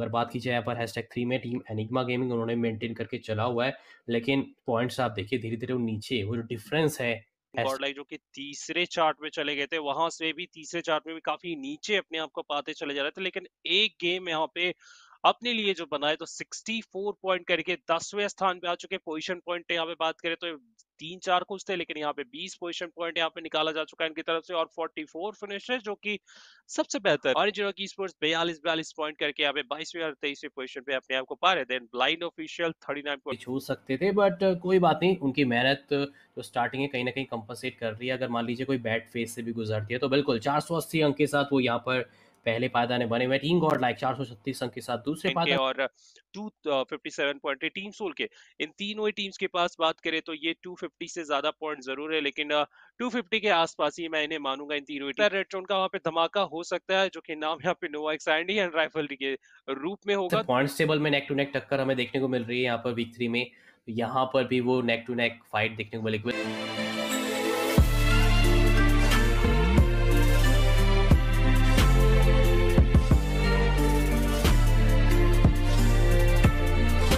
अगर बात की जाए यहाँ पर हैशटैग थ्री में टीम एनिग्मा गेमिंग उन्होंने मेंटेन करके चला हुआ है लेकिन पॉइंट्स आप देखिए धीरे धीरे वो नीचे वो जो डिफरेंस है लाइक जो कि तीसरे चार्ट में चले गए थे वहां से भी तीसरे चार्ट में भी काफी नीचे अपने आप को पाते चले जा रहे थे लेकिन एक गेम यहाँ पे अपने लिए जो बनाए तो 64 पॉइंट करके दसवें स्थान पे आ चुके पोजीशन पॉइंट यहाँ पे बात करें तो तीन चार कुछ थे लेकिन यहाँ पे बीस पोजिशन पॉइंट यहाँ पे निकाला जा चुका है इनकी तरफ से और फोर्टी फोर फिनिश जो की सबसे बेहतर और जो की स्पोर्ट्स बयालीस बयालीस पॉइंट करके यहाँ पे बाईसवीं और तेईसवीं पोजिशन पे अपने आप को पा रहे then blind official thirty nine point छू सकते थे बट कोई बात नहीं उनकी मेहनत जो स्टार्टिंग है कहीं ना कहीं कंपनसेट कर रही है अगर मान लीजिए कोई बैट फेस से भी गुजरती है तो बिल्कुल चार सौ अस्सी अंक के साथ वो यहाँ पर पहले पायदान बने हुए तीन गॉड लाइक चार सौ छत्तीस अंक के साथ दूसरे पायदान और two fifty seven point team soul के इन तीनों ही टीम्स के पास बात करें तो ये टू फिफ्टी से ज्यादा पॉइंट जरूर है लेकिन टू फिफ्टी के आसपास ही मैं इन्हें मानूंगा इन तीनों टीम रेड का वहाँ पे धमाका हो सकता है जो कि नाम यहाँ पे नोवा एक्सैंड एंड राइफल के रूप में होगा पॉइंट तो टेबल में नेक टू नेक टक्कर हमें देखने को मिल रही है यहाँ पर वीक थ्री में यहाँ पर भी वो नेक टू नेक फाइट देखने को मिलेगी